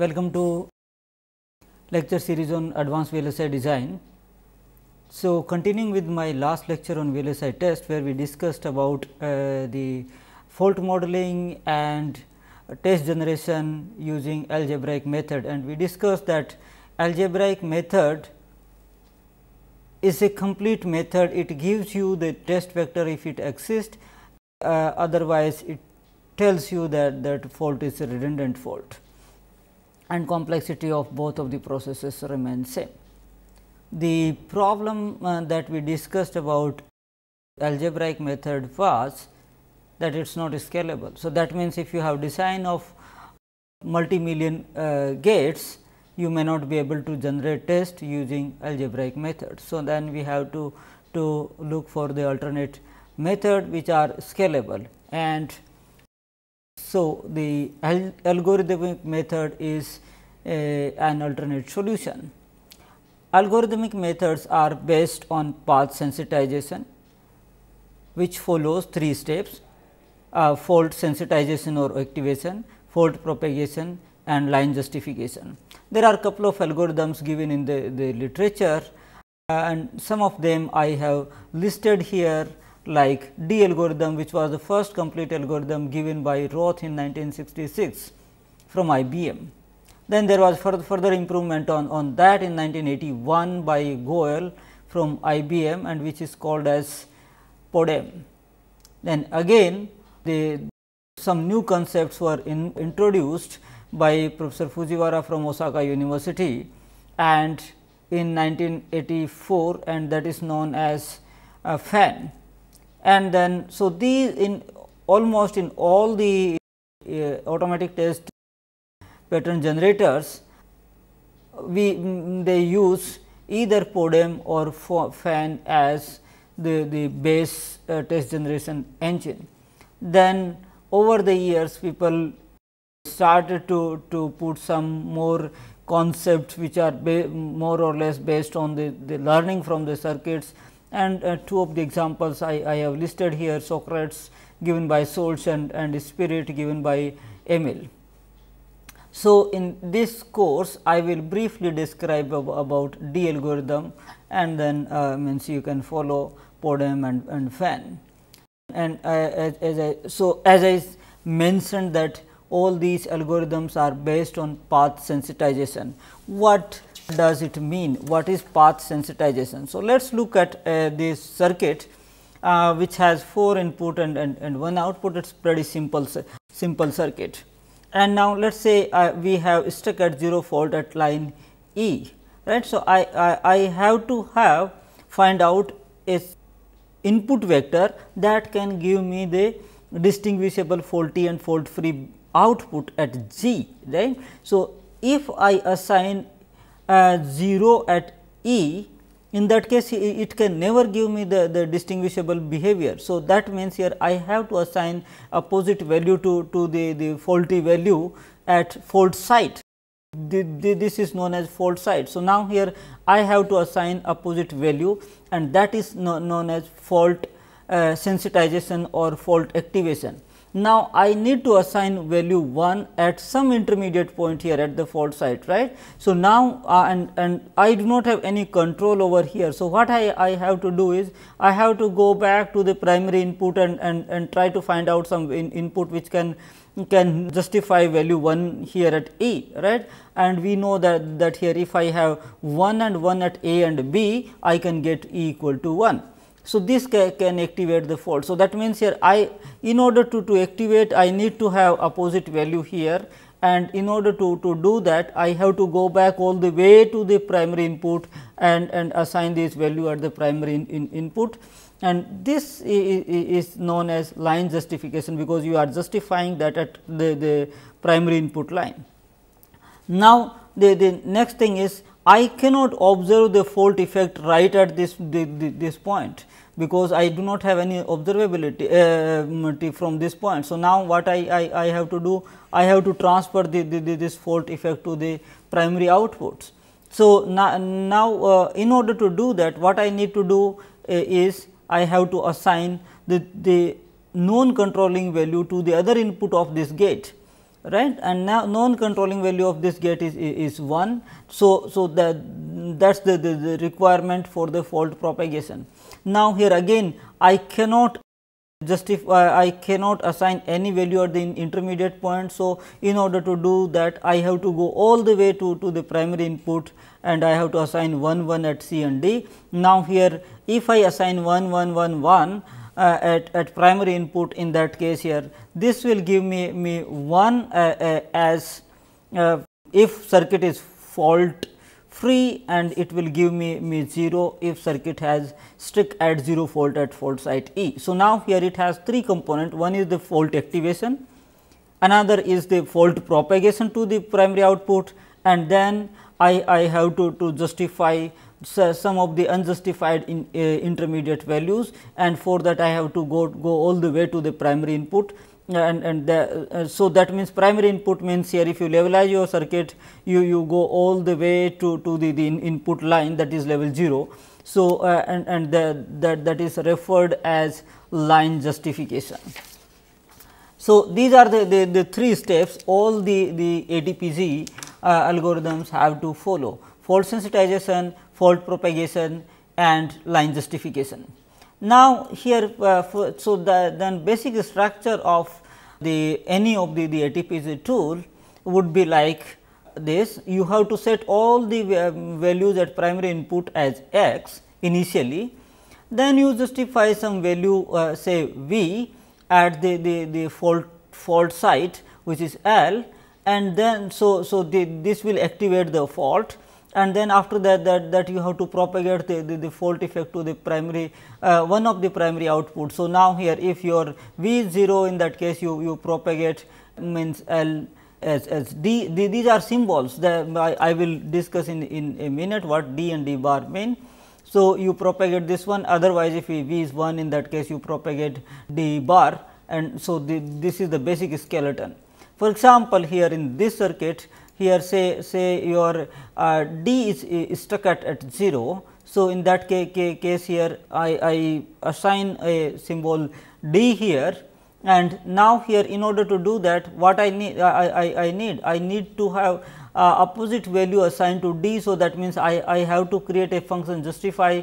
Welcome to lecture series on advanced VLSI design. So, continuing with my last lecture on VLSI test where we discussed about uh, the fault modeling and test generation using algebraic method and we discussed that algebraic method is a complete method it gives you the test vector if it exists uh, otherwise it tells you that that fault is a redundant fault and complexity of both of the processes remain same. The problem uh, that we discussed about algebraic method was that it is not scalable. So, that means if you have design of multi-million uh, gates, you may not be able to generate test using algebraic method. So, then we have to, to look for the alternate method which are scalable and so the al algorithmic method is an alternate solution. Algorithmic methods are based on path sensitization, which follows three steps uh, fault sensitization or activation, fault propagation and line justification. There are couple of algorithms given in the, the literature uh, and some of them I have listed here like D algorithm which was the first complete algorithm given by Roth in 1966 from IBM. Then there was further improvement on, on that in 1981 by Goel from IBM and which is called as PODEM. Then again the, some new concepts were in, introduced by Professor Fujiwara from Osaka University and in 1984 and that is known as uh, FAN. And then, so these in almost in all the uh, automatic test pattern generators, we they use either podem or fan as the, the base uh, test generation engine. Then over the years people started to, to put some more concepts which are more or less based on the, the learning from the circuits and uh, two of the examples I, I have listed here Socrates given by Solz and, and Spirit given by Emil. So, in this course I will briefly describe ab about D algorithm and then uh, means you can follow Podem and, and Fan. And uh, as, as I, so as I mentioned that all these algorithms are based on path sensitization. What does it mean? What is path sensitization? So, let us look at uh, this circuit uh, which has 4 input and, and, and 1 output it is pretty simple simple circuit and now let us say uh, we have stuck at 0 fault at line E right. So, I, I, I have to have find out a input vector that can give me the distinguishable faulty and fault free output at G right. So, if I assign uh, 0 at E in that case it can never give me the, the distinguishable behavior. So, that means here I have to assign opposite value to, to the, the faulty value at fault site. The, the, this is known as fault site. So, now here I have to assign opposite value and that is no, known as fault uh, sensitization or fault activation. Now, I need to assign value 1 at some intermediate point here at the fault site, right. So, now uh, and, and I do not have any control over here. So, what I, I have to do is I have to go back to the primary input and, and, and try to find out some in input which can can justify value 1 here at E, right. And we know that, that here if I have 1 and 1 at A and B, I can get E equal to 1. So, this ca can activate the fault. So, that means here I in order to, to activate I need to have opposite value here and in order to, to do that I have to go back all the way to the primary input and, and assign this value at the primary in, in input and this is known as line justification because you are justifying that at the, the primary input line. Now, the, the next thing is I cannot observe the fault effect right at this, the, the, this point because I do not have any observability uh, um, from this point. So, now what I, I, I, have to do? I have to transfer the, the, the, this fault effect to the primary outputs. So, now, now uh, in order to do that what I need to do uh, is I have to assign the, the non controlling value to the other input of this gate right and now non controlling value of this gate is, is 1. So, so that that is the, the, the requirement for the fault propagation. Now, here again I cannot justify uh, I cannot assign any value at the intermediate point. So, in order to do that I have to go all the way to, to the primary input and I have to assign 1 1 at C and D. Now, here if I assign 1 1 1 1 uh, at, at primary input in that case here this will give me, me 1 uh, uh, as uh, if circuit is fault free and it will give me, me 0 if circuit has strict at 0 fault at fault site E. So, now here it has three component one is the fault activation, another is the fault propagation to the primary output and then I, I have to, to justify some of the unjustified in, uh, intermediate values and for that I have to go, go all the way to the primary input and, and the, uh, so that means primary input means here if you levelize your circuit you, you go all the way to, to the, the input line that is level 0. So, uh, and, and the, that, that is referred as line justification. So, these are the, the, the three steps all the, the ADPG uh, algorithms have to follow fault sensitization, fault propagation and line justification. Now, here uh, for, so the then basic structure of the any of the, the ATPG tool would be like this you have to set all the uh, values at primary input as x initially then you justify some value uh, say v at the, the, the fault, fault site which is L and then so, so the, this will activate the fault and then after that that, that you have to propagate the, the, the fault effect to the primary uh, one of the primary output. So, now here if your V is 0 in that case you, you propagate means L as, as D, D these are symbols that I, I will discuss in, in a minute what D and D bar mean. So, you propagate this one otherwise if V is 1 in that case you propagate D bar and so the, this is the basic skeleton. For example, here in this circuit here say say your uh, d is, is stuck at, at 0. So, in that case here I, I assign a symbol d here and now here in order to do that what I need I, I, I need I need to have uh, opposite value assigned to d. So, that means, I, I have to create a function justify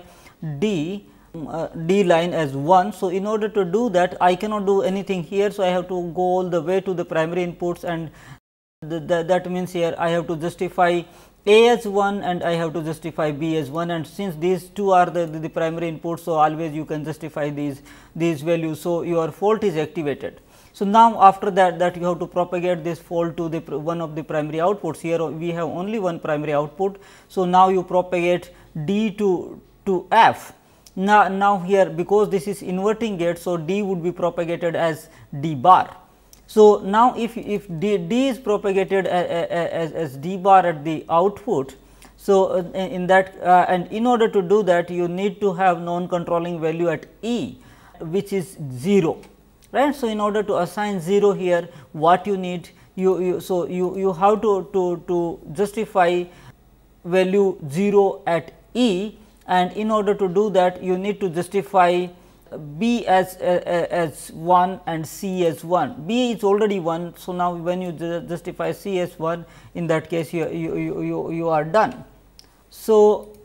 d uh, d line as 1. So, in order to do that I cannot do anything here. So, I have to go all the way to the primary inputs and the, the, that means here I have to justify A as 1 and I have to justify B as 1 and since these two are the, the, the primary inputs. So, always you can justify these these values. So, your fault is activated. So, now after that that you have to propagate this fault to the one of the primary outputs here we have only one primary output. So, now you propagate D to to F. Now, now here because this is inverting gate. So, D would be propagated as D bar so, now if, if d, d is propagated as, as, as, d bar at the output, so uh, in that uh, and in order to do that you need to have non controlling value at e which is 0 right. So, in order to assign 0 here what you need you, you so you, you have to, to, to justify value 0 at e and in order to do that you need to justify B as as 1 and C as 1. B is already 1. So, now when you justify C as 1 in that case you, you, you, you are done. So,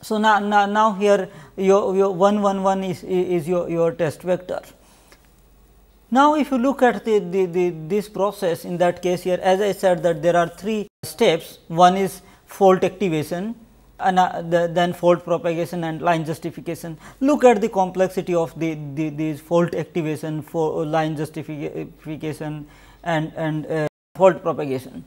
so now, now, now here your, your 1 1 1 is, is your, your test vector. Now, if you look at the, the, the, this process in that case here as I said that there are three steps one is fault activation then fault propagation and line justification. Look at the complexity of the, the these fault activation, for line justification and, and uh, fault propagation.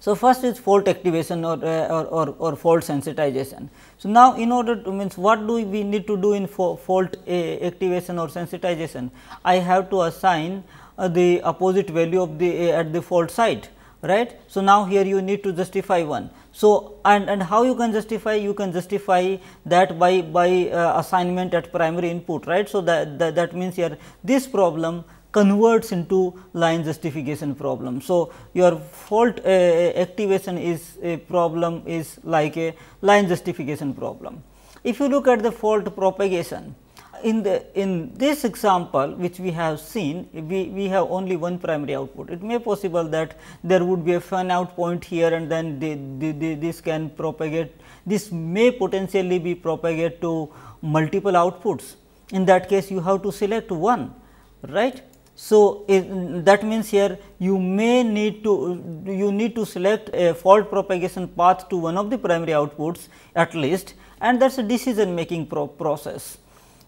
So, first is fault activation or, uh, or, or, or, fault sensitization. So, now in order to means what do we need to do in fault uh, activation or sensitization? I have to assign uh, the opposite value of the uh, at the fault site right. So, now here you need to justify one. So, and, and how you can justify? You can justify that by, by uh, assignment at primary input, right. So, that, that, that means here this problem converts into line justification problem. So, your fault uh, activation is a uh, problem is like a line justification problem. If you look at the fault propagation, in the in this example which we have seen we, we have only one primary output. It may possible that there would be a fan out point here and then the, the, the, this can propagate this may potentially be propagate to multiple outputs. In that case you have to select one right. So, it, that means here you may need to you need to select a fault propagation path to one of the primary outputs at least and that is a decision making pro process.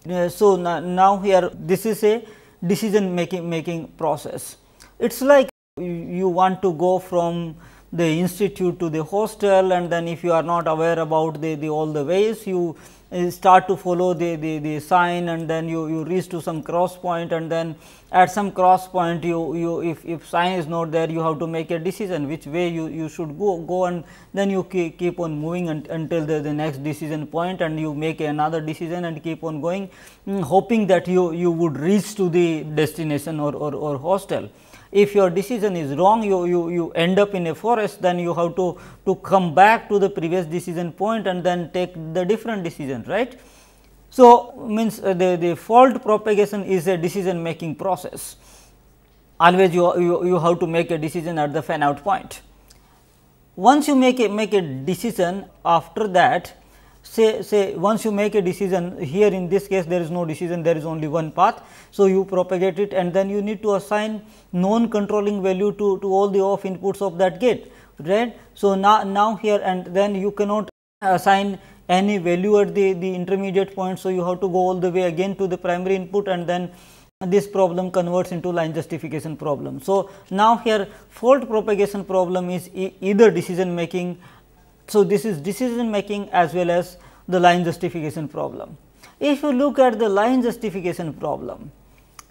Uh, so, now, now here this is a decision making making process. It is like you want to go from the institute to the hostel and then if you are not aware about the, the all the ways you uh, start to follow the, the, the sign and then you, you reach to some cross point and then at some cross point you, you if, if sign is not there you have to make a decision which way you, you should go, go and then you keep, keep on moving and, until the, the next decision point and you make another decision and keep on going mm, hoping that you, you would reach to the destination or, or, or hostel if your decision is wrong you, you, you end up in a forest then you have to, to come back to the previous decision point and then take the different decision right. So, means uh, the, the fault propagation is a decision making process always you, you, you have to make a decision at the fan out point. Once you make a, make a decision after that say say once you make a decision here in this case there is no decision there is only one path. So, you propagate it and then you need to assign non controlling value to, to all the off inputs of that gate right. So, now, now here and then you cannot assign any value at the, the intermediate point. So, you have to go all the way again to the primary input and then this problem converts into line justification problem. So, now here fault propagation problem is e either decision making so, this is decision making as well as the line justification problem. If you look at the line justification problem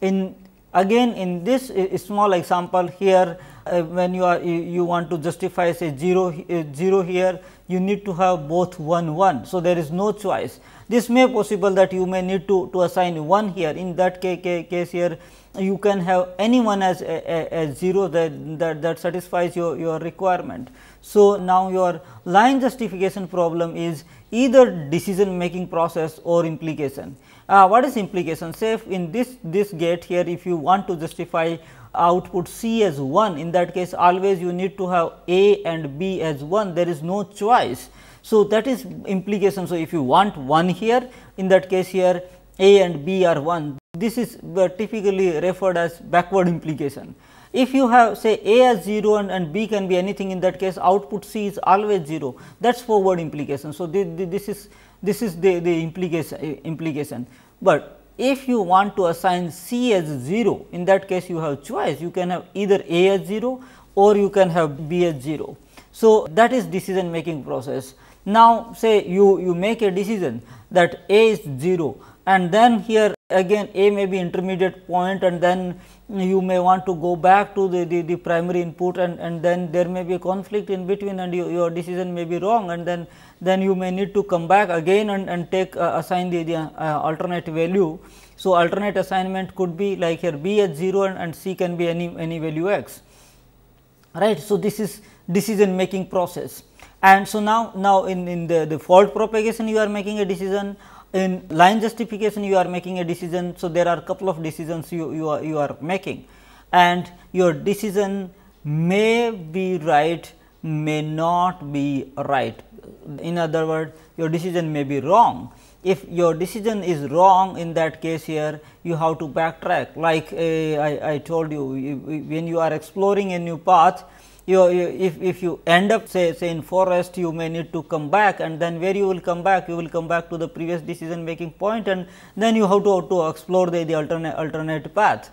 in again in this small example here uh, when you are you, you, want to justify say 0 uh, 0 here you need to have both 1 1. So, there is no choice this may possible that you may need to, to assign 1 here in that case here you can have anyone as a, a, a 0 that, that, that satisfies your, your requirement. So, now your line justification problem is either decision making process or implication. Uh, what is implication? Say in this, this gate here if you want to justify output C as 1 in that case always you need to have A and B as 1 there is no choice. So, that is implication. So, if you want 1 here in that case here A and B are 1 this is uh, typically referred as backward implication. If you have say A as 0 and, and B can be anything in that case output C is always 0 that is forward implication. So, the, the, this is this is the, the implication, implication. But if you want to assign C as 0 in that case you have choice you can have either A as 0 or you can have B as 0. So, that is decision making process. Now, say you, you make a decision that A is 0 and then here again A may be intermediate point and then you may want to go back to the, the, the, primary input and, and then there may be a conflict in between and you, your decision may be wrong and then then you may need to come back again and, and take uh, assign the, the uh, alternate value. So, alternate assignment could be like here b at 0 and, and c can be any, any value x right. So, this is decision making process. And so, now, now in, in the, the fault propagation you are making a decision in line justification you are making a decision. So, there are couple of decisions you, you, are, you are making and your decision may be right may not be right. In other words, your decision may be wrong. If your decision is wrong in that case here, you have to backtrack like uh, I, I told you when you are exploring a new path, you, you, if, if you end up say, say in forest you may need to come back and then where you will come back you will come back to the previous decision making point and then you have to, to explore the, the alternate alternate path.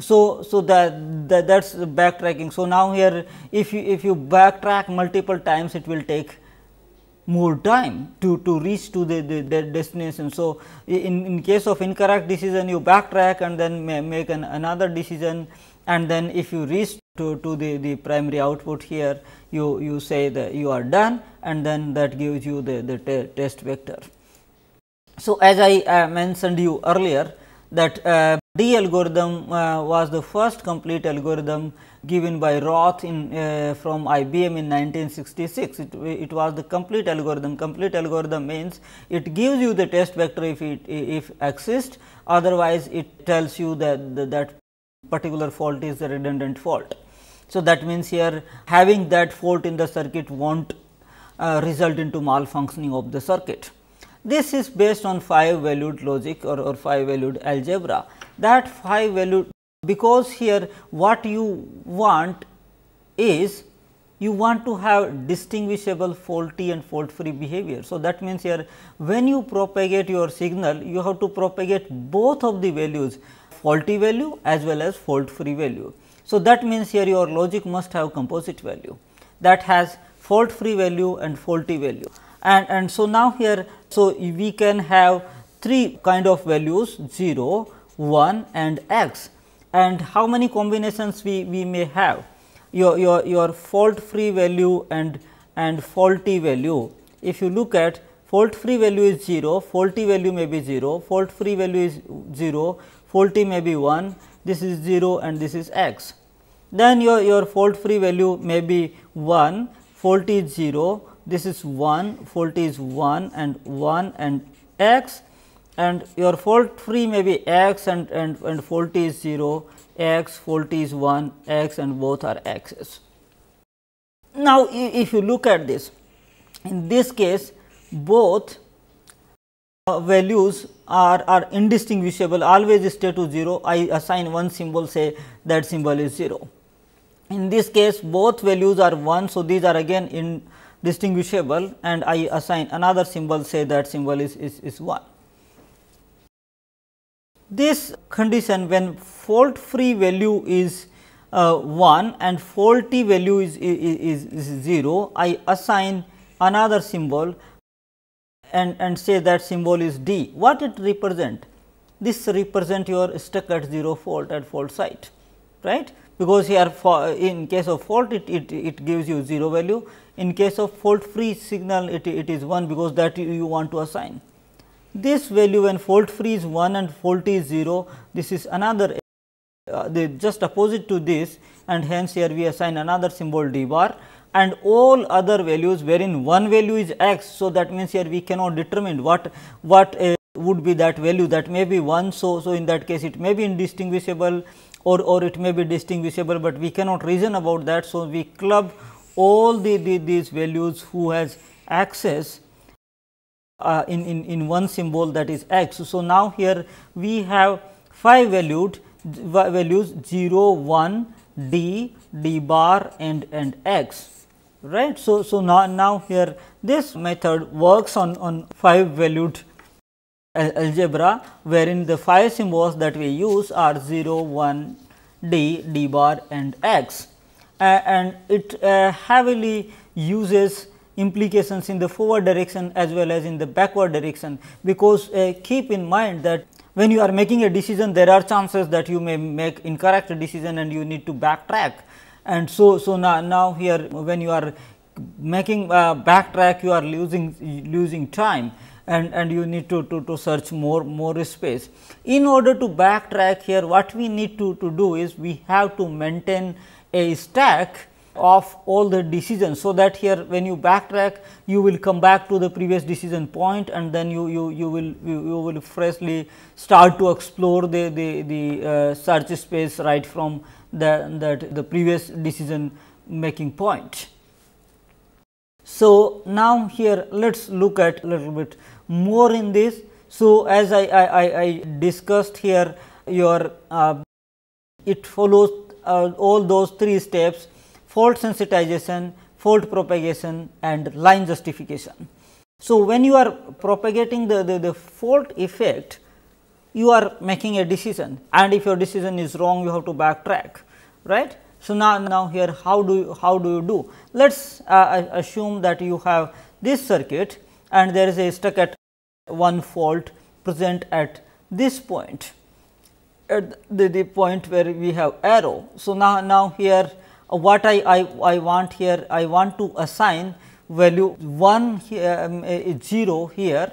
So, so that, that that is backtracking. So, now here if you if you backtrack multiple times it will take more time to, to reach to the, the, the, destination. So, in, in case of incorrect decision you backtrack and then make an, another decision and then if you reach to, to the, the primary output here you, you say that you are done and then that gives you the, the te test vector. So, as I uh, mentioned you earlier that uh, D algorithm uh, was the first complete algorithm given by Roth in uh, from IBM in 1966. It, it was the complete algorithm. Complete algorithm means it gives you the test vector if it if exists otherwise it tells you that that particular fault is a redundant fault. So, that means, here having that fault in the circuit won't uh, result into malfunctioning of the circuit. This is based on 5 valued logic or, or 5 valued algebra that 5 valued because here what you want is you want to have distinguishable faulty and fault free behavior. So, that means, here when you propagate your signal you have to propagate both of the values faulty value as well as fault free value. So, that means here your logic must have composite value that has fault free value and faulty value. And, and so, now here so we can have three kind of values 0, 1 and x and how many combinations we, we may have your, your, your fault free value and, and faulty value. If you look at fault free value is 0, faulty value may be 0, fault free value is 0, faulty may be 1, this is 0 and this is x then your, your fault free value may be 1, fault is 0, this is 1, fault is 1 and 1 and x and your fault free may be x and, and, and fault is 0, x, fault is 1, x and both are x's. Now, if you look at this, in this case both uh, values are, are indistinguishable always stay to 0 I assign one symbol say that symbol is 0. In this case both values are 1. So, these are again in distinguishable and I assign another symbol say that symbol is, is, is 1. This condition when fault free value is uh, 1 and faulty value is, is, is 0, I assign another symbol and, and say that symbol is D. What it represent? This represent your stuck at 0 fault at fault site, right because here in case of fault it, it, it gives you 0 value, in case of fault free signal it, it is 1 because that you, you want to assign. This value when fault free is 1 and faulty is 0, this is another uh, the just opposite to this and hence here we assign another symbol d bar and all other values wherein one value is x. So, that means, here we cannot determine what what uh, would be that value that may be 1. So, so in that case it may be indistinguishable or, or it may be distinguishable, but we cannot reason about that. So, we club all the, the these values who has access uh, in, in, in one symbol that is x. So, now here we have 5 valued values 0, 1, d, d bar and, and x right. So, so now, now here this method works on, on 5 valued algebra wherein the 5 symbols that we use are 0, 1, d, d bar and x uh, and it uh, heavily uses implications in the forward direction as well as in the backward direction because uh, keep in mind that when you are making a decision there are chances that you may make incorrect decision and you need to backtrack and so so now now here when you are making uh, backtrack you are losing losing time and, and you need to, to, to search more, more space. In order to backtrack here what we need to, to do is we have to maintain a stack of all the decisions. So, that here when you backtrack you will come back to the previous decision point and then you, you, you will you, you will freshly start to explore the, the, the uh, search space right from the, that the previous decision making point. So, now here let us look at little bit more in this. So, as I, I, I discussed here your uh, it follows uh, all those three steps fault sensitization, fault propagation and line justification. So, when you are propagating the, the, the fault effect you are making a decision and if your decision is wrong you have to backtrack right. So, now, now here how do you, how do you do? Let us uh, assume that you have this circuit and there is a stuck at one fault present at this point at the, the point where we have arrow. So, now, now here uh, what I, I, I want here I want to assign value 1 here, um, uh, 0 here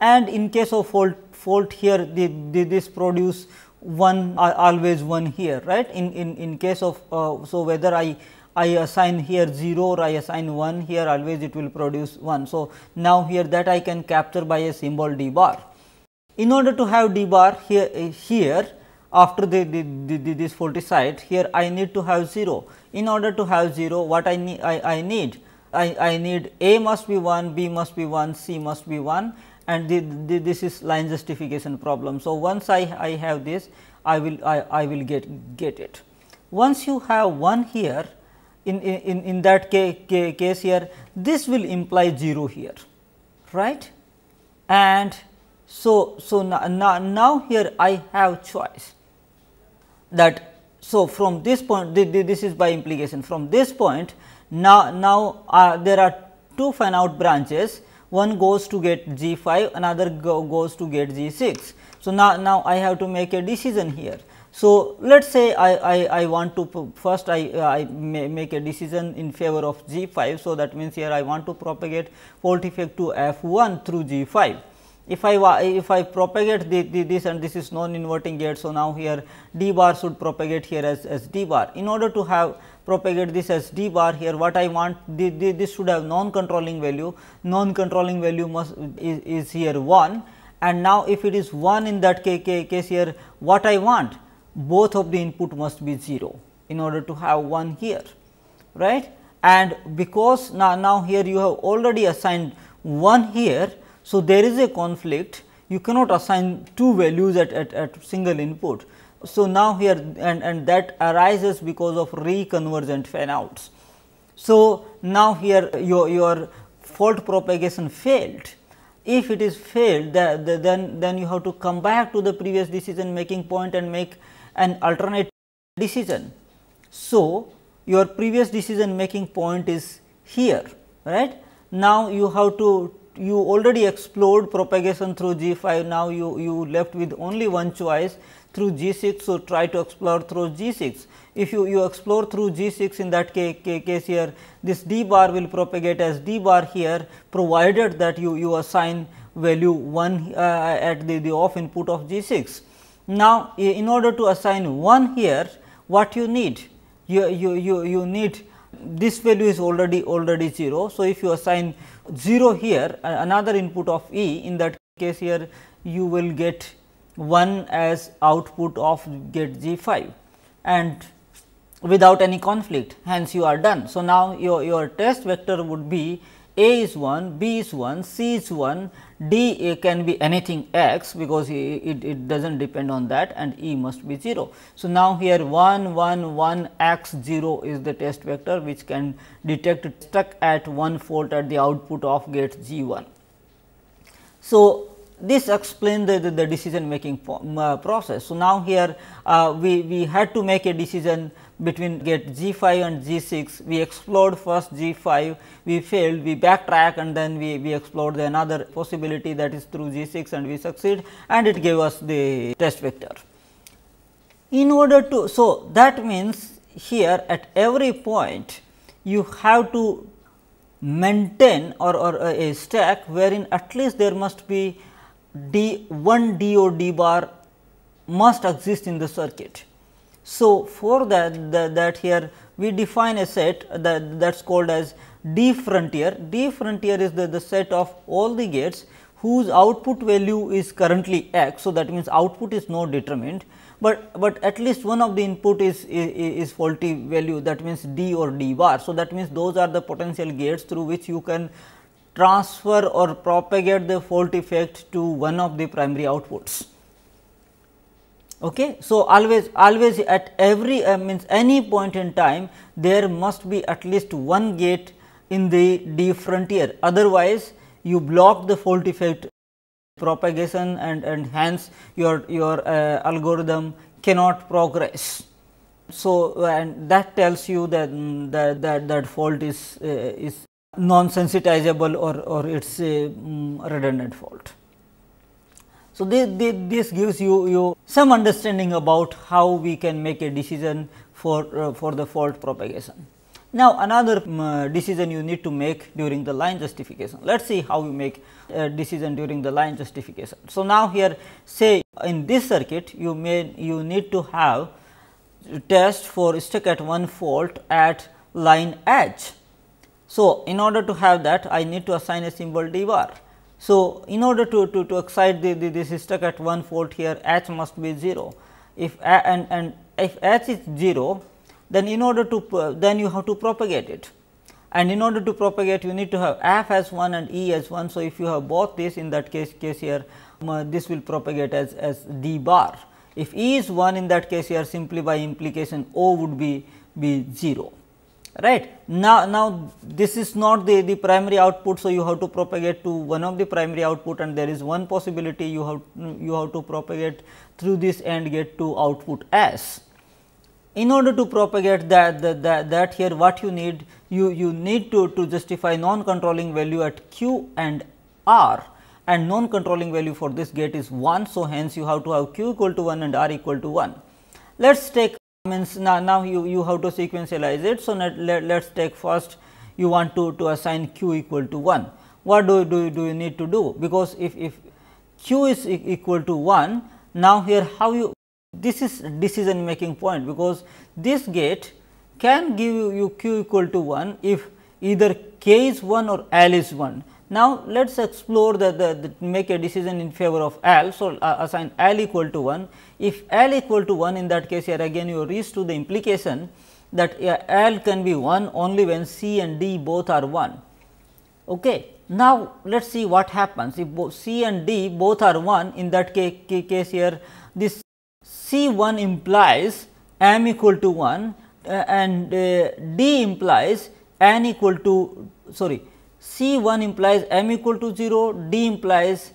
and in case of fault, fault here the, the, this produce 1 uh, always 1 here right in, in, in case of uh, so whether I I assign here 0 or I assign 1 here always it will produce 1. So, now here that I can capture by a symbol d bar. In order to have d bar here, eh, here after the, the, the, this here I need to have 0. In order to have 0 what I need I, I need I, I need A must be 1, B must be 1, C must be 1 and the, the, this is line justification problem. So, once I, I have this I will I, I will get get it. Once you have 1 here in, in, in that case here this will imply 0 here right and so so now, now, now here I have choice that so from this point this is by implication from this point now now uh, there are two fan out branches one goes to get G 5 another go, goes to get G 6. So, now, now I have to make a decision here so, let us say I, I, I want to first I, uh, I make a decision in favor of G 5. So, that means, here I want to propagate volt effect to F 1 through G 5 if I if I propagate the, the, this and this is non-inverting gate. So, now here d bar should propagate here as, as d bar. In order to have propagate this as d bar here what I want the, the, this should have non-controlling value, non-controlling value must is, is here 1 and now if it is 1 in that case, case here what I want both of the input must be 0 in order to have 1 here right and because now, now here you have already assigned 1 here. So, there is a conflict you cannot assign two values at, at, at single input. So, now here and, and that arises because of reconvergent fan outs. So, now here your, your fault propagation failed. If it is failed the, the, then, then you have to come back to the previous decision making point and make an alternate decision. So, your previous decision making point is here right. Now, you have to you already explored propagation through G 5 now you, you left with only one choice through G 6. So, try to explore through G 6. If you, you explore through G 6 in that case, case here this D bar will propagate as D bar here provided that you, you assign value 1 uh, at the, the off input of G 6. Now, in order to assign 1 here, what you need? You, you, you, you need this value is already already 0. So, if you assign 0 here another input of E in that case here you will get 1 as output of gate G 5 and without any conflict hence you are done. So, now your, your test vector would be a is 1, B is 1, C is 1, D can be anything x because it, it does not depend on that and E must be 0. So, now here 1 1 1 x 0 is the test vector which can detect stuck at 1 volt at the output of gate G 1. So, this explains the, the, the, decision making uh, process. So, now here uh, we, we had to make a decision between gate G5 and G6, we explored first G5, we failed, we backtrack and then we, we explored the another possibility that is through G6 and we succeed and it gave us the test vector. In order to, so that means here at every point you have to maintain or, or a stack wherein at least there must be d 1 d or d bar must exist in the circuit so, for that, that, that here we define a set that that is called as D frontier. D frontier is the, the set of all the gates whose output value is currently x. So, that means output is not determined, but, but at least one of the input is, is, is faulty value that means D or D bar. So, that means those are the potential gates through which you can transfer or propagate the fault effect to one of the primary outputs okay so always always at every uh, means any point in time there must be at least one gate in the d frontier otherwise you block the fault effect propagation and and hence your your uh, algorithm cannot progress so and that tells you that mm, that that, that fault is uh, is non sensitizable or or it's a um, redundant fault so, they, they, this gives you, you some understanding about how we can make a decision for, uh, for the fault propagation. Now, another um, uh, decision you need to make during the line justification. Let us see how you make a decision during the line justification. So, now here say in this circuit you may you need to have test for stuck at one fault at line edge. So, in order to have that I need to assign a symbol d bar. So, in order to, to, to excite the, the, this is stuck at 1 volt here H must be 0. If and, and if H is 0, then in order to uh, then you have to propagate it and in order to propagate you need to have F as 1 and E as 1. So, if you have both this in that case case here um, uh, this will propagate as, as D bar. If E is 1 in that case here simply by implication O would be, be 0 right. Now, now this is not the, the primary output. So, you have to propagate to one of the primary output and there is one possibility you have you have to propagate through this and get to output S. In order to propagate that, that, that, that here what you need, you, you need to, to justify non-controlling value at Q and R and non-controlling value for this gate is 1. So, hence you have to have Q equal to 1 and R equal to 1. Let us take means now, now you, you have to sequentialize it. So, let, let, us take first you want to, to assign q equal to 1. What do, do, do you need to do? Because if, if q is e equal to 1, now here how you this is decision making point because this gate can give you, you q equal to 1 if either k is 1 or l is 1. Now, let us explore the, the, the, make a decision in favor of L. So, uh, assign L equal to 1. If L equal to 1 in that case here again you reach to the implication that uh, L can be 1 only when C and D both are 1. Okay. Now, let us see what happens if C and D both are 1 in that ca ca case here this C 1 implies m equal to 1 uh, and uh, D implies n equal to sorry C1 implies m equal to 0, D implies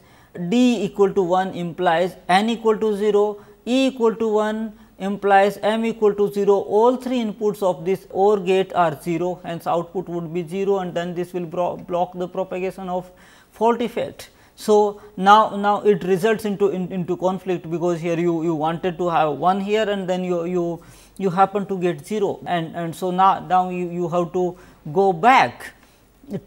D equal to 1 implies n equal to 0, E equal to 1 implies m equal to 0 all three inputs of this OR gate are 0 hence output would be 0 and then this will block the propagation of fault effect. So, now, now it results into in, into conflict because here you, you wanted to have 1 here and then you, you, you happen to get 0 and, and so now, now you, you have to go back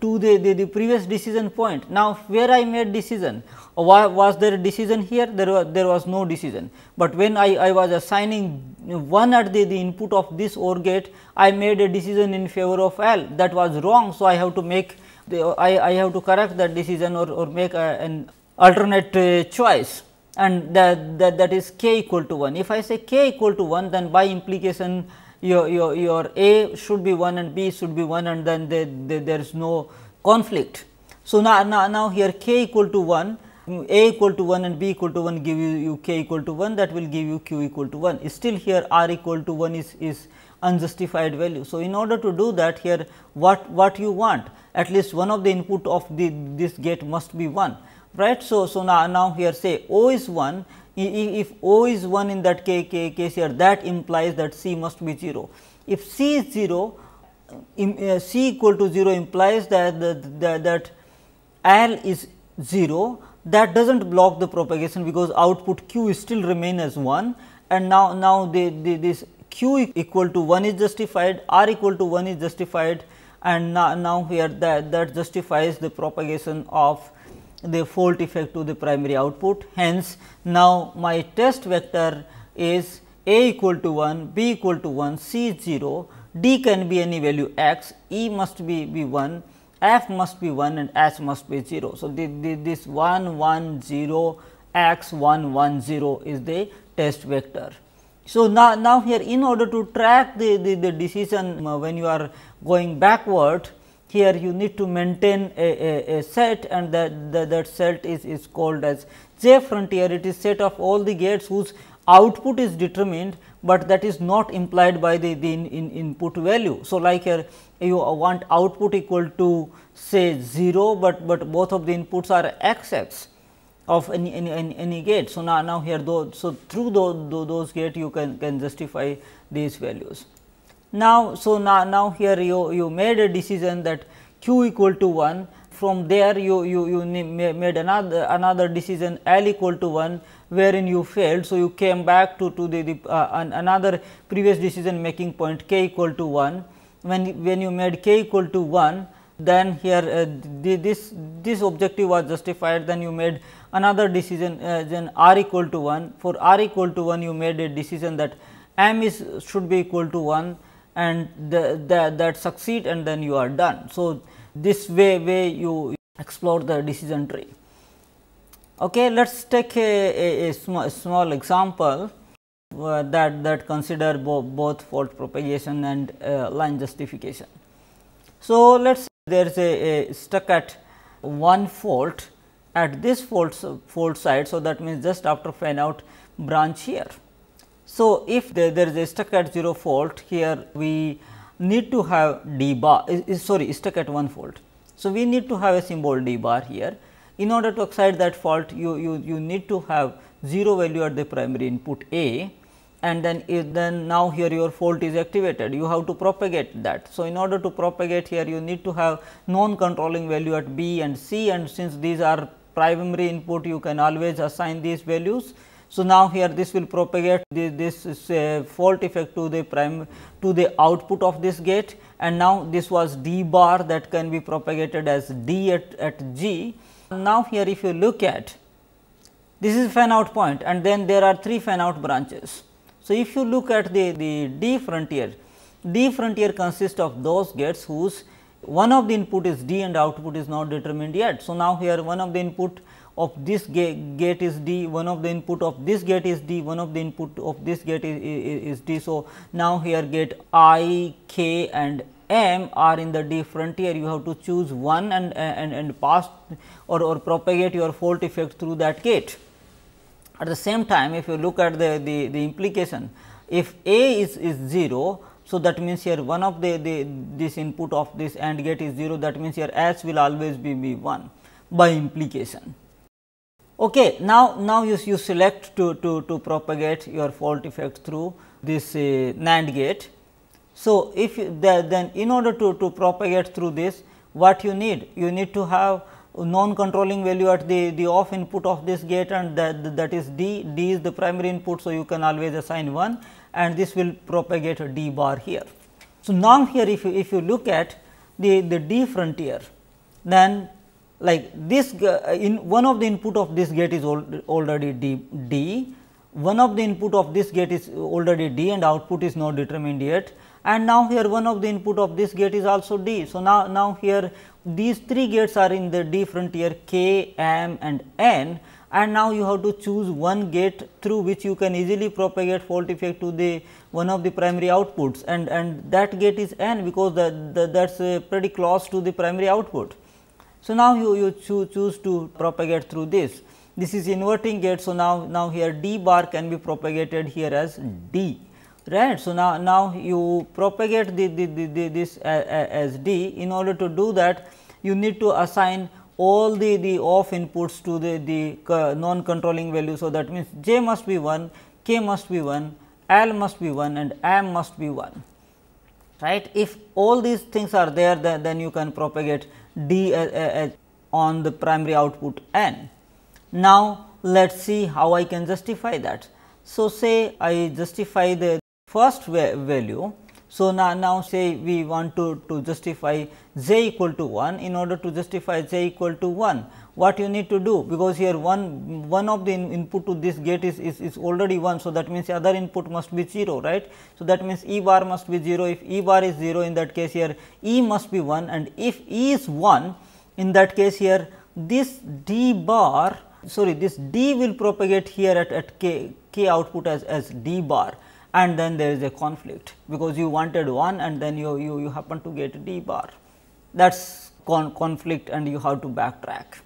to the, the, the, previous decision point. Now, where I made decision, was there a decision here? There was, there was no decision, but when I, I was assigning 1 at the, the input of this OR gate, I made a decision in favor of L that was wrong. So, I have to make the, I, I have to correct that decision or, or make a, an alternate uh, choice and that, that, that is k equal to 1. If I say k equal to 1, then by implication your, your, your A should be 1 and B should be 1 and then they, they, there is no conflict. So, now, now, now here k equal to 1, a equal to 1 and b equal to 1 give you, you k equal to 1 that will give you q equal to 1. Still here r equal to 1 is, is unjustified value. So, in order to do that here what, what you want at least one of the input of the this gate must be 1 right. So, so now, now here say O is 1 if O is 1 in that K, K, case here that implies that C must be 0. If C is 0, uh, C equal to 0 implies that, that, that L is 0 that does not block the propagation because output q is still remain as 1 and now, now this q equal to 1 is justified, r equal to 1 is justified and now, now here that, that justifies the propagation of the fault effect to the primary output. Hence, now my test vector is a equal to 1, b equal to 1, c 0, d can be any value x, e must be, be 1, f must be 1 and h must be 0. So, the, the, this 1 1 0 x 1 1 0 is the test vector. So, now, now here in order to track the, the, the decision uh, when you are going backward, here you need to maintain a, a, a set and that, that, that set is, is called as j frontier. It is set of all the gates whose output is determined, but that is not implied by the, the in, in input value. So, like here you want output equal to say 0, but, but both of the inputs are x x of any, any, any, any gate. So, now, now here though, so through those, those gate you can, can justify these values. Now, so now, now here you, you made a decision that q equal to 1 from there you, you, you made another another decision L equal to 1 wherein you failed. So, you came back to, to the, the uh, an, another previous decision making point k equal to 1. When, when you made k equal to 1 then here uh, the, this, this objective was justified then you made another decision uh, then r equal to 1. For r equal to 1 you made a decision that m is should be equal to 1 and the, the, that succeed and then you are done. So, this way way you explore the decision tree. Okay, let us take a, a, a, small, a small example uh, that, that consider bo both fault propagation and uh, line justification. So, let us there is a, a stuck at one fault at this fault, fault side. So, that means just after fan out branch here. So, if there, there is a stuck at 0 volt here we need to have d bar is, sorry stuck at 1 volt. So, we need to have a symbol d bar here in order to excite that fault you, you, you need to have 0 value at the primary input A and then then now here your fault is activated you have to propagate that. So, in order to propagate here you need to have non controlling value at B and C and since these are primary input you can always assign these values so, now here this will propagate this, this fault effect to the prime to the output of this gate and now this was d bar that can be propagated as d at, at g. Now, here if you look at this is fan out point and then there are three fan out branches. So, if you look at the, the d frontier, d frontier consists of those gates whose one of the input is d and output is not determined yet. So, now here one of the input of this gate is D, one of the input of this gate is D, one of the input of this gate is, is, is D. So, now here gate I, K and M are in the D frontier, you have to choose one and, and, and pass or, or propagate your fault effect through that gate. At the same time, if you look at the, the, the implication, if A is, is 0, so, that means, here one of the, the this input of this AND gate is 0 that means, here S will always be, be 1 by implication. Okay, now, now you, you select to, to, to propagate your fault effect through this uh, NAND gate. So, if you, the, then in order to, to propagate through this what you need? You need to have non controlling value at the, the off input of this gate and that, that is d, d is the primary input. So, you can always assign 1 and this will propagate a d bar here. So, now here if you, if you look at the, the d frontier then like this uh, in one of the input of this gate is already d, d, one of the input of this gate is already d and output is not determined yet and now here one of the input of this gate is also d. So, now, now here these three gates are in the d frontier k, m and n and now you have to choose one gate through which you can easily propagate fault effect to the one of the primary outputs and, and that gate is n because that, that is uh, pretty close to the primary output. So, now you, you choo choose to propagate through this. This is inverting gate. So, now, now here D bar can be propagated here as D right. So, now, now you propagate the, the, the, the this uh, uh, as D in order to do that you need to assign all the, the off inputs to the, the non controlling value. So, that means, j must be 1, k must be 1, l must be 1 and m must be 1 right. If all these things are there then, then you can propagate D on the primary output N. Now, let us see how I can justify that. So, say I justify the first value. So, now, now say we want to, to justify j equal to 1 in order to justify j equal to 1 what you need to do because here one one of the in input to this gate is, is, is already 1. So, that means other input must be 0 right. So, that means E bar must be 0 if E bar is 0 in that case here E must be 1 and if E is 1 in that case here this D bar sorry this D will propagate here at, at K, K output as, as D bar and then there is a conflict because you wanted 1 and then you, you, you happen to get D bar that is con conflict and you have to backtrack.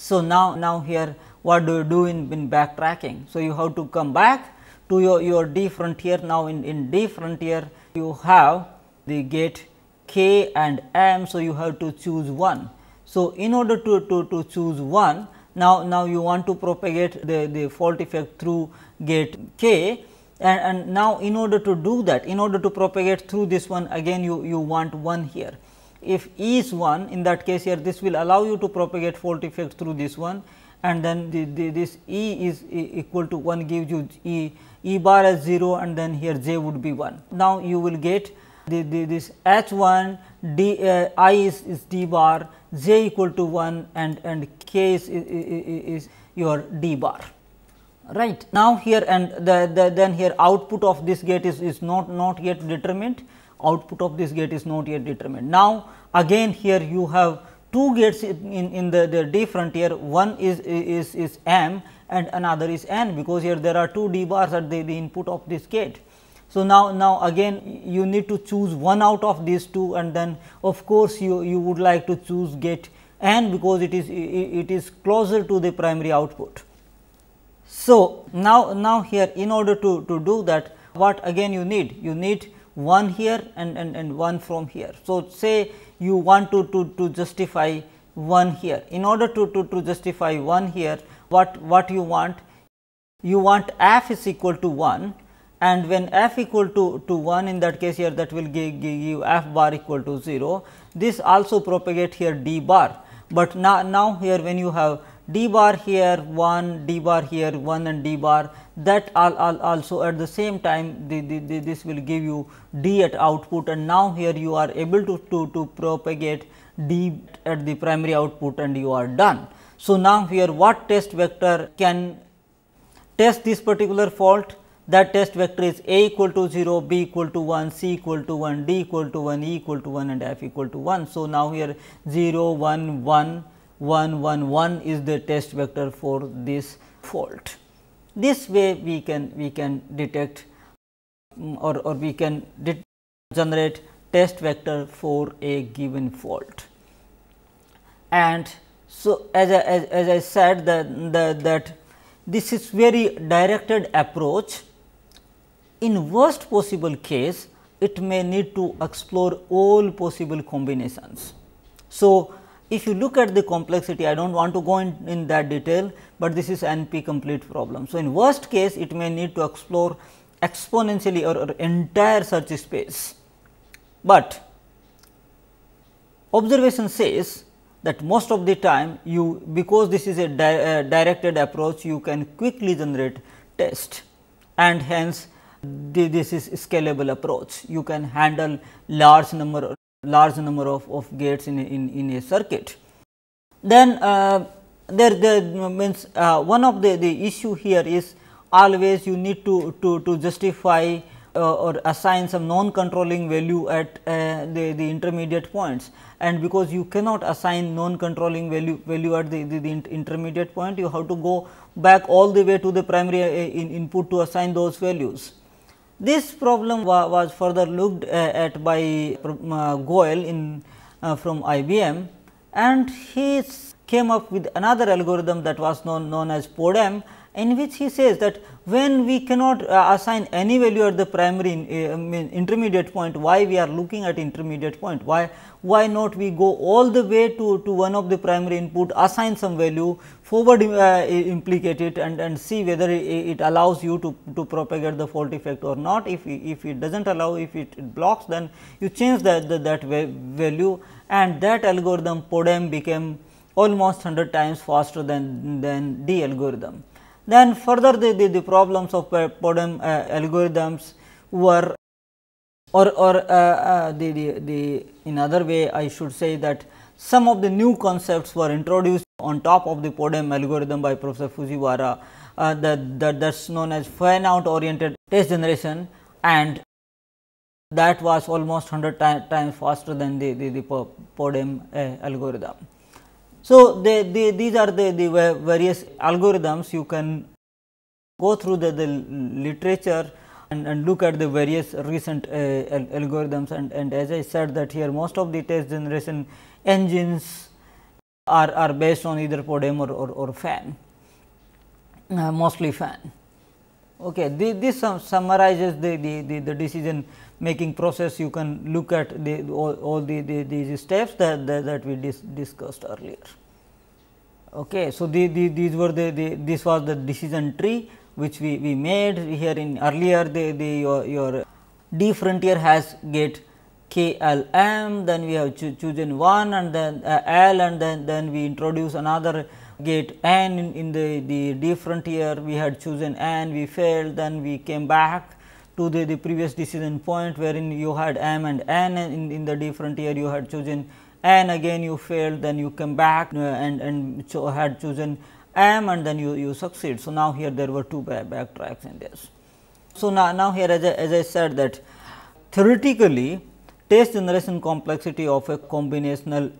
So, now, now here what do you do in, in backtracking? So, you have to come back to your, your D frontier. Now, in, in D frontier you have the gate k and m. So, you have to choose one. So, in order to, to, to choose one now, now you want to propagate the, the fault effect through gate k and, and now in order to do that in order to propagate through this one again you, you want one here if E is 1 in that case here this will allow you to propagate fault effects through this one and then the, the, this E is e equal to 1 gives you E, E bar as 0 and then here J would be 1. Now, you will get the, the this H 1 D uh, I is, is D bar, J equal to 1 and, and K is, is, is your D bar right. Now, here and the, the then here output of this gate is, is not, not yet determined output of this gate is not yet determined. Now, again here you have two gates in, in, the, the D frontier, one is, is, is M and another is N because here there are two D bars at the, the input of this gate. So, now, now again you need to choose one out of these two and then of course, you, you would like to choose gate N because it is, it is closer to the primary output. So, now, now here in order to, to do that what again you need? You need one here and, and, and one from here. So, say you want to, to, to justify one here. In order to, to, to justify one here, what, what you want? You want f is equal to 1 and when f equal to, to 1 in that case here that will give, give you f bar equal to 0. This also propagate here d bar, but now, now here when you have d bar here 1, d bar here 1 and d bar that all, all also at the same time the, the, the, this will give you d at output and now here you are able to, to, to propagate d at the primary output and you are done. So, now here what test vector can test this particular fault that test vector is a equal to 0, b equal to 1, c equal to 1, d equal to 1, e equal to 1 and f equal to 1. So, now here 0, 1, 1 1 1 1 is the test vector for this fault. This way we can we can detect mm, or, or we can generate test vector for a given fault. And so, as I, as, as I said that, that, that this is very directed approach. In worst possible case, it may need to explore all possible combinations. So, if you look at the complexity, I do not want to go in, in that detail, but this is NP complete problem. So, in worst case it may need to explore exponentially or, or entire search space, but observation says that most of the time you because this is a di uh, directed approach you can quickly generate test and hence this is scalable approach. You can handle large number large number of, of gates in, a, in, in a circuit. Then uh, there, there means uh, one of the, the issue here is always you need to, to, to justify uh, or assign some non-controlling value at uh, the, the intermediate points and because you cannot assign non-controlling value value at the, the, the, intermediate point you have to go back all the way to the primary uh, in, input to assign those values. This problem wa was further looked uh, at by uh, Goel in uh, from IBM and he came up with another algorithm that was known, known as PODEM in which he says that when we cannot uh, assign any value at the primary in, uh, intermediate point, why we are looking at intermediate point, why why not we go all the way to, to one of the primary input, assign some value, forward uh, implicate it and, and see whether it, allows you to, to propagate the fault effect or not. If, if it does not allow, if it blocks, then you change that, that, that value and that algorithm PODEM became almost 100 times faster than, than D algorithm. Then further the, the, the problems of uh, PODEM uh, algorithms were or, or uh, uh, the, the, the in other way I should say that some of the new concepts were introduced on top of the PODEM algorithm by Professor Fujiwara uh, that, that that's known as fan out oriented test generation and that was almost 100 times faster than the, the, the PODEM uh, algorithm. So, they, they, these are the, the various algorithms you can go through the, the literature and, and look at the various recent uh, algorithms and, and as I said that here most of the test generation engines are, are based on either podem or, or, or fan, uh, mostly fan. Okay, the, this sum summarizes the, the, the, the, decision making process you can look at the all, all the, the, these steps that, that, that we dis discussed earlier. Okay, so, the, the, these were the, the this was the decision tree which we, we made here in earlier the, the your, your D frontier has get K L M then we have cho chosen one and then uh, L and then, then we introduce another gate N in, in the, the D frontier we had chosen N we failed then we came back to the, the previous decision point wherein you had M and N and in, in the D frontier you had chosen N again you failed then you came back uh, and, and cho had chosen M and then you, you succeed. So, now here there were two backtracks in this. So, now, now here as I, as I said that theoretically test generation complexity of a combinational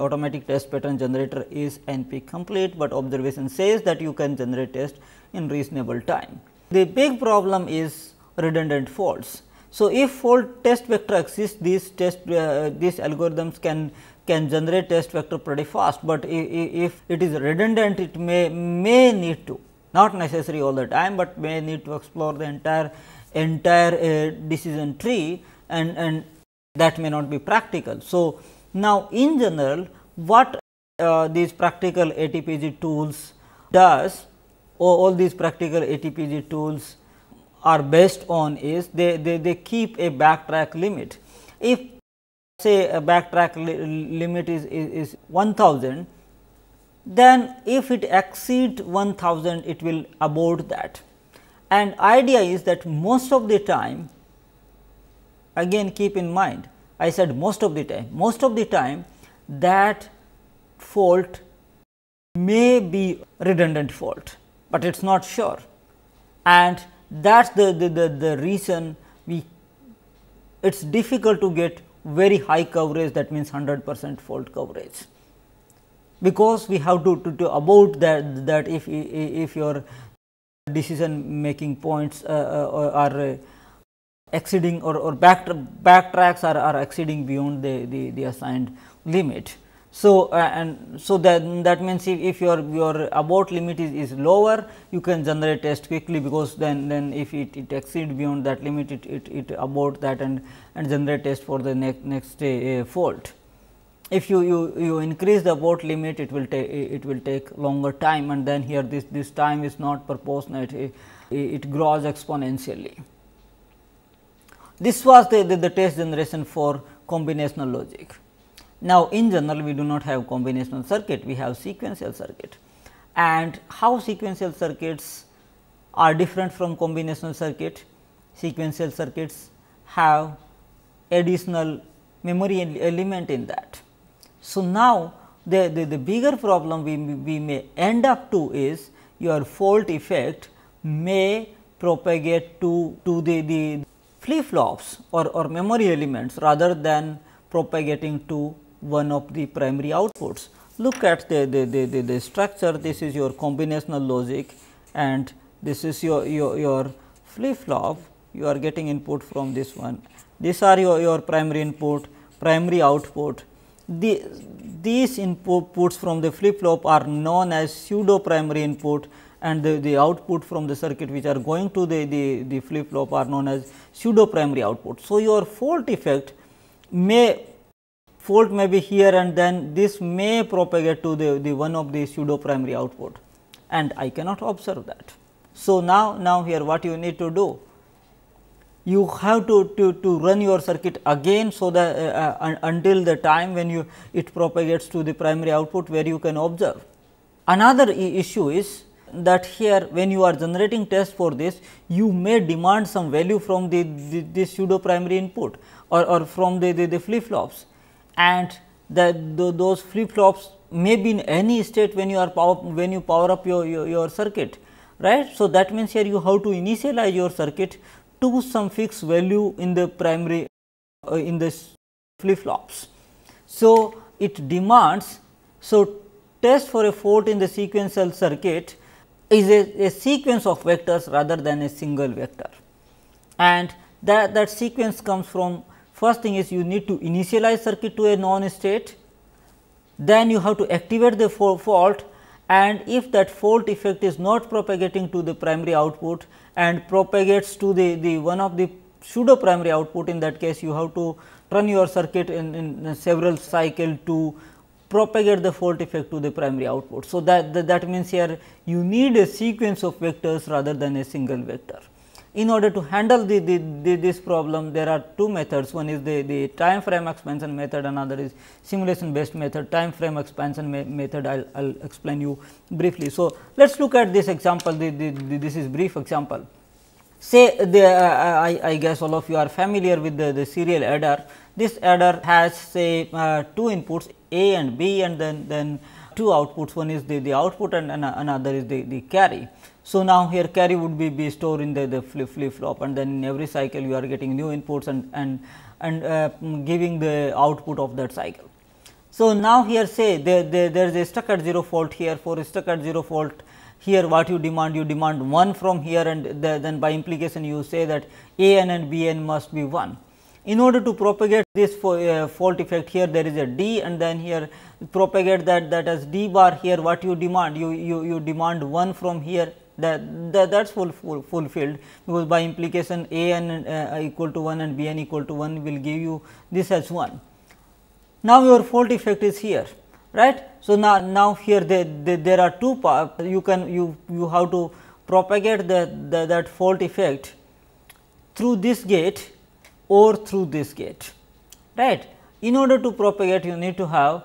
automatic test pattern generator is NP complete, but observation says that you can generate test in reasonable time. The big problem is redundant faults. So, if fault test vector exists, these test uh, these algorithms can can generate test vector pretty fast, but if it is redundant it may may need to not necessary all the time, but may need to explore the entire entire uh, decision tree and and that may not be practical. So, now in general what uh, these practical ATPG tools does or all these practical ATPG tools are based on is they, they, they keep a backtrack limit. If say a backtrack li limit is, is, is 1000, then if it exceeds 1000 it will abort that. And idea is that most of the time again keep in mind I said most of the time, most of the time that fault may be redundant fault, but it is not sure. And that is the, the, the, the reason we it is difficult to get very high coverage that means 100 percent fault coverage. Because we have to, to, to about that that if if your decision making points uh, uh are exceeding or, or back, backtracks are, are exceeding beyond the, the, the assigned limit. So, uh, and so that, that means if, if your, your abort limit is, is lower, you can generate test quickly because then, then if it, it exceeds beyond that limit, it, it, it abort that and, and generate test for the next, next uh, fault. If you, you, you increase the abort limit, it will take it will take longer time and then here this, this time is not proportional, it, it grows exponentially. This was the, the, the test generation for combinational logic. Now, in general we do not have combinational circuit, we have sequential circuit and how sequential circuits are different from combinational circuit. Sequential circuits have additional memory element in that. So, now the, the, the bigger problem we, we may end up to is your fault effect may propagate to, to the, the flip flops or, or memory elements rather than propagating to one of the primary outputs. Look at the, the, the, the, the structure, this is your combinational logic and this is your, your, your flip flop, you are getting input from this one. These are your, your primary input, primary output. The, these inputs from the flip flop are known as pseudo primary input and the, the output from the circuit which are going to the, the, the flip flop are known as pseudo primary output. So, your fault effect may fault may be here and then this may propagate to the, the one of the pseudo primary output and I cannot observe that. So, now, now here what you need to do? You have to, to, to run your circuit again, so that uh, uh, until the time when you it propagates to the primary output where you can observe. Another issue is that here when you are generating test for this, you may demand some value from the, the, the pseudo primary input or, or from the, the, the flip flops and the, the, those flip flops may be in any state when you are power when you power up your, your, your circuit right. So, that means here you have to initialize your circuit to some fixed value in the primary uh, in the flip flops. So, it demands so test for a fault in the sequential circuit is a, a sequence of vectors rather than a single vector and that, that sequence comes from First thing is you need to initialize circuit to a non state, then you have to activate the fault and if that fault effect is not propagating to the primary output and propagates to the, the one of the pseudo primary output in that case you have to run your circuit in, in several cycle to propagate the fault effect to the primary output. So, that, that, that means here you need a sequence of vectors rather than a single vector in order to handle the, the, the, this problem there are two methods one is the, the time frame expansion method another is simulation based method time frame expansion method I will explain you briefly. So, let us look at this example the, the, the, this is brief example say the, uh, uh, I, I, guess all of you are familiar with the, the serial adder this adder has say uh, two inputs a and b and then then two outputs one is the, the output and, and another is the, the carry. So, now here carry would be, be stored in the, the flip, flip flop and then in every cycle you are getting new inputs and, and, and uh, giving the output of that cycle. So, now here say there, there, there is a stuck at 0 fault here for stuck at 0 fault here what you demand you demand 1 from here and the, then by implication you say that a n and b n must be 1. In order to propagate this for, uh, fault effect here there is a d and then here propagate that that as d bar here what you demand you, you, you demand 1 from here that, that that's full, full, fulfilled because by implication a n uh, equal to 1 and b n equal to 1 will give you this as 1. Now, your fault effect is here right. So, now, now here they, they, there are two you can you, you have to propagate the, the, that fault effect through this gate or through this gate right. In order to propagate you need to have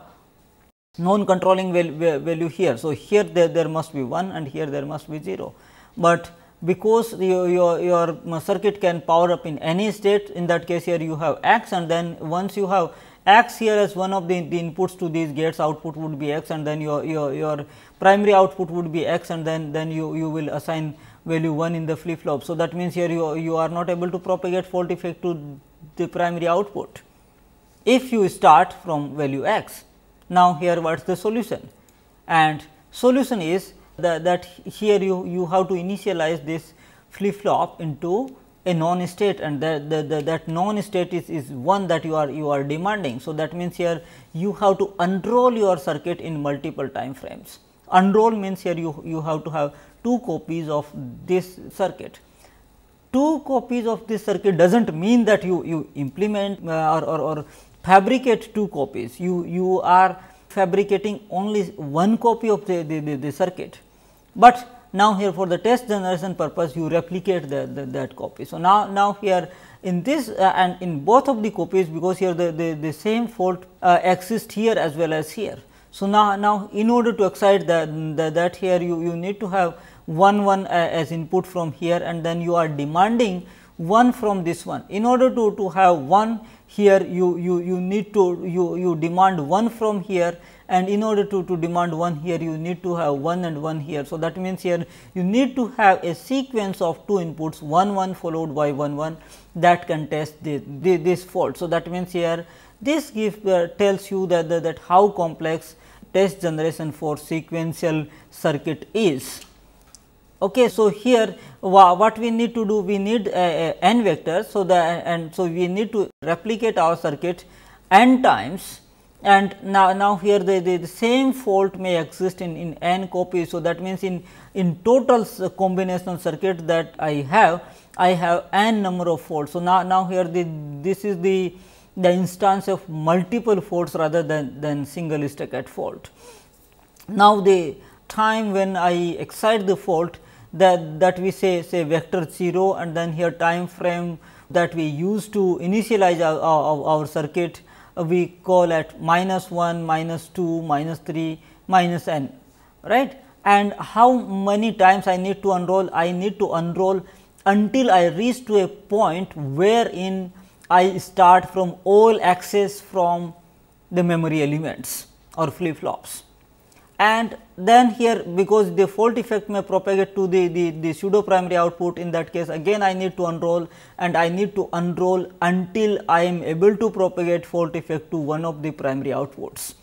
non-controlling value, here. So, here there, there must be 1 and here there must be 0, but because your, your, uh, your circuit can power up in any state in that case here you have x and then once you have x here as one of the, the inputs to these gates output would be x and then your, your, your primary output would be x and then, then you, you will assign value 1 in the flip flop. So, that means, here you, you are not able to propagate fault effect to the primary output if you start from value x. Now, here what is the solution? And solution is the, that here you, you have to initialize this flip flop into a non state and the, the, the, that non state is, is one that you are you are demanding. So, that means here you have to unroll your circuit in multiple time frames. Unroll means here you, you have to have two copies of this circuit. Two copies of this circuit does not mean that you, you implement uh, or, or, or fabricate two copies. You, you are fabricating only one copy of the, the, the, the circuit, but now here for the test generation purpose you replicate the, the, that copy. So, now, now here in this uh, and in both of the copies because here the, the, the same fault uh, exists here as well as here. So, now, now in order to excite that, that, that here you, you need to have one one uh, as input from here and then you are demanding 1 from this one. In order to, to have 1 here you, you, you need to you, you demand 1 from here and in order to, to demand 1 here you need to have 1 and 1 here. So, that means here you need to have a sequence of 2 inputs 1 1 followed by 1 1 that can test this, this, this fault. So, that means here this gives uh, tells you that, that, that how complex test generation for sequential circuit is. Okay, so here what we need to do we need n vector so the and so we need to replicate our circuit n times and now now here the, the, the, same fault may exist in in n copies so that means in in total combinational circuit that i have i have n number of faults so now now here the this is the the instance of multiple faults rather than than single stack at fault now the time when i excite the fault that, that we say say vector 0 and then here time frame that we use to initialize our, our, our circuit uh, we call at minus 1, minus 2, minus 3, minus n right and how many times I need to unroll? I need to unroll until I reach to a point wherein I start from all access from the memory elements or flip flops and then here because the fault effect may propagate to the, the, the pseudo primary output in that case again I need to unroll and I need to unroll until I am able to propagate fault effect to one of the primary outputs.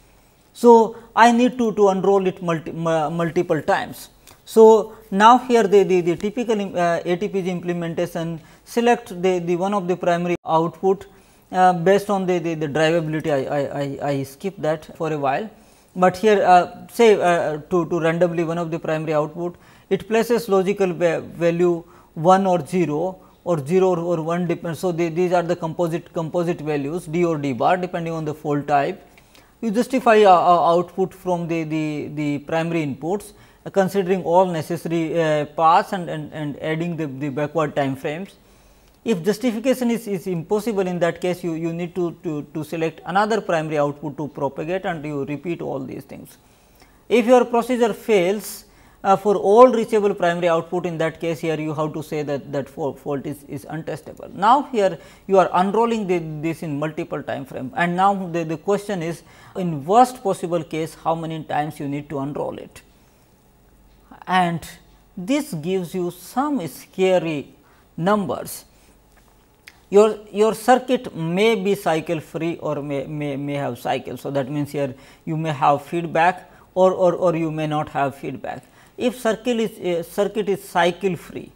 So, I need to, to unroll it multi, multiple times. So, now here the, the, the typical uh, ATPG implementation select the, the one of the primary output uh, based on the, the, the drivability I, I, I, I skip that for a while but here uh, say uh, to, to randomly one of the primary output, it places logical value 1 or 0 or 0 or, or 1 depends. So, these are the composite composite values d or d bar depending on the fold type. You justify a, uh, a uh, output from the, the, the primary inputs uh, considering all necessary uh, paths and, and, and adding the, the backward time frames. If justification is, is impossible in that case, you, you need to, to, to select another primary output to propagate and you repeat all these things. If your procedure fails uh, for all reachable primary output in that case here you have to say that that fault is, is untestable. Now, here you are unrolling the, this in multiple time frame and now the, the question is in worst possible case how many times you need to unroll it. And this gives you some scary numbers your, your circuit may be cycle free or may, may, may have cycle. So, that means, here you may have feedback or, or, or you may not have feedback. If circuit is, uh, circuit is cycle free,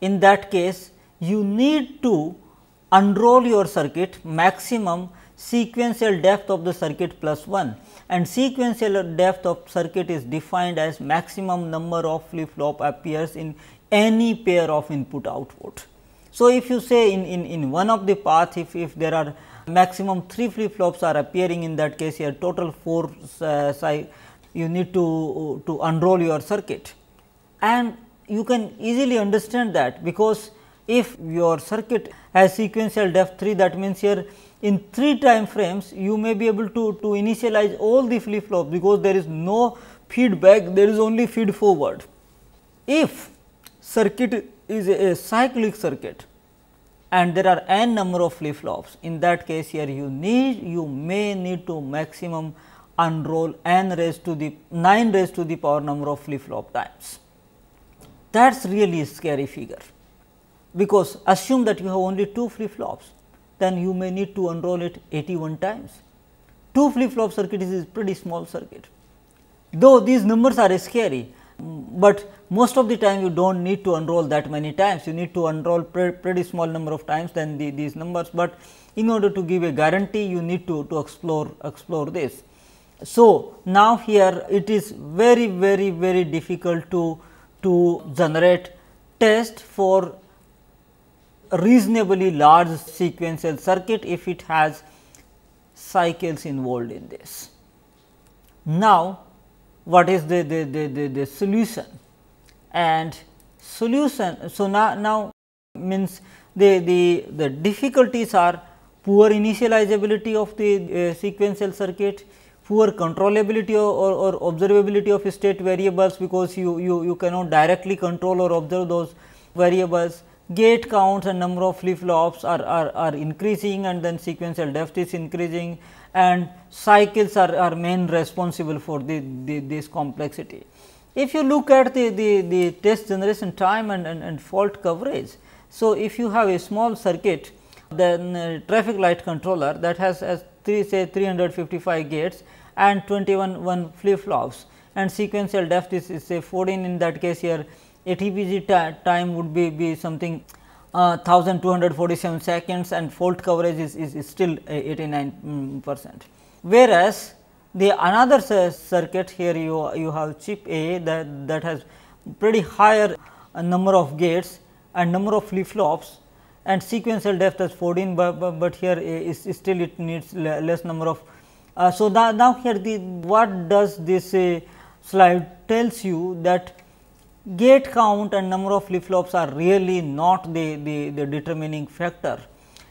in that case you need to unroll your circuit maximum sequential depth of the circuit plus 1 and sequential depth of circuit is defined as maximum number of flip flop appears in any pair of input output. So, if you say in, in, in one of the path if, if there are maximum 3 flip flops are appearing in that case here total 4 uh, psi, you need to, to unroll your circuit. And you can easily understand that because if your circuit has sequential depth 3 that means here in 3 time frames you may be able to, to initialize all the flip flops because there is no feedback there is only feed forward. If circuit is a cyclic circuit and there are n number of flip flops. In that case here you need you may need to maximum unroll n raised to the 9 raised to the power number of flip flop times. That is really scary figure because assume that you have only 2 flip flops then you may need to unroll it 81 times. 2 flip flop circuit is pretty small circuit though these numbers are scary but most of the time you do not need to unroll that many times, you need to unroll pre pretty small number of times than the, these numbers, but in order to give a guarantee you need to, to explore explore this. So, now here it is very very very difficult to, to generate test for reasonably large sequential circuit if it has cycles involved in this. Now, what is the, the, the, the, the solution and solution. So, now, now means the, the, the difficulties are poor initializability of the uh, sequential circuit, poor controllability or, or, observability of state variables because you, you, you cannot directly control or observe those variables gate counts and number of flip flops are, are, are increasing and then sequential depth is increasing and cycles are, are main responsible for the, the, this complexity. If you look at the, the, the test generation time and, and, and fault coverage, so if you have a small circuit then uh, traffic light controller that has, has three say 355 gates and 21 one flip flops and sequential depth is, is say 14 in that case here ATPG time would be, be something uh, 1247 seconds and fault coverage is, is, is still 89 mm, percent. Whereas, the another circuit here you, you have chip A that, that has pretty higher uh, number of gates and number of flip flops and sequential depth is 14, but, but, but here is, is still it needs less number of. Uh, so, now here the what does this uh, slide tells you that gate count and number of flip flops are really not the, the, the determining factor.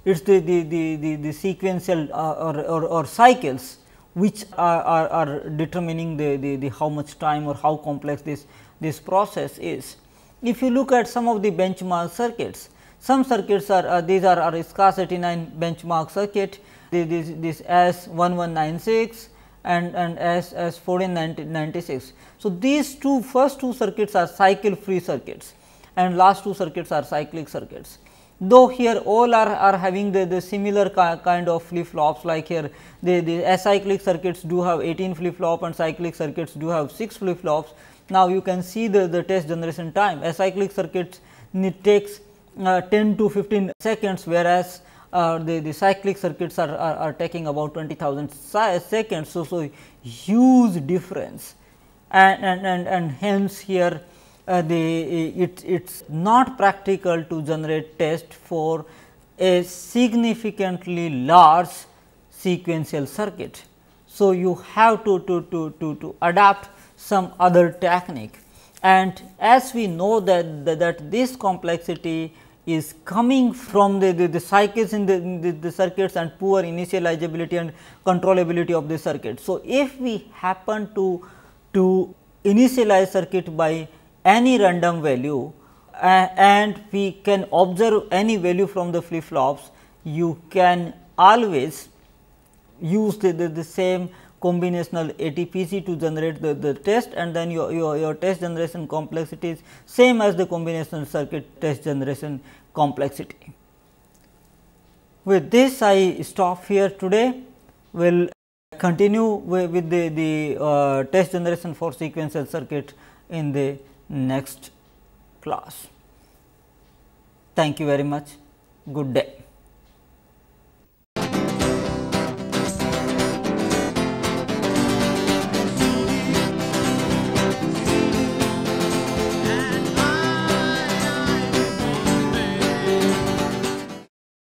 It is the, the, the, the, the sequential uh, or, or, or, cycles which are, are, are determining the, the, the, how much time or how complex this, this process is. If you look at some of the benchmark circuits, some circuits are uh, these are our SCAS 89 benchmark circuit, the, this, this S 1196 and, and S, S 1496. So, these two first two circuits are cycle free circuits and last two circuits are cyclic circuits. Though here all are, are having the, the similar kind of flip flops like here the, the acyclic circuits do have 18 flip flop and cyclic circuits do have 6 flip flops. Now, you can see the, the test generation time acyclic circuits takes uh, 10 to 15 seconds whereas, uh, the, the cyclic circuits are, are, are taking about 20,000 seconds. So, so huge difference and, and, and, and hence here uh, the it is not practical to generate test for a significantly large sequential circuit. So, you have to, to, to, to, to adapt some other technique and as we know that, that, that this complexity is coming from the, the, the cycles in the, the, the, circuits and poor initializability and controllability of the circuit. So, if we happen to to initialize circuit by any random value uh, and we can observe any value from the flip flops, you can always use the, the, the same combinational ATPC to generate the, the test and then your, your, your test generation complexity is same as the combinational circuit test generation complexity. With this I stop here today, will continue with the, the uh, test generation for sequential circuit in the next class. Thank you very much. Good day.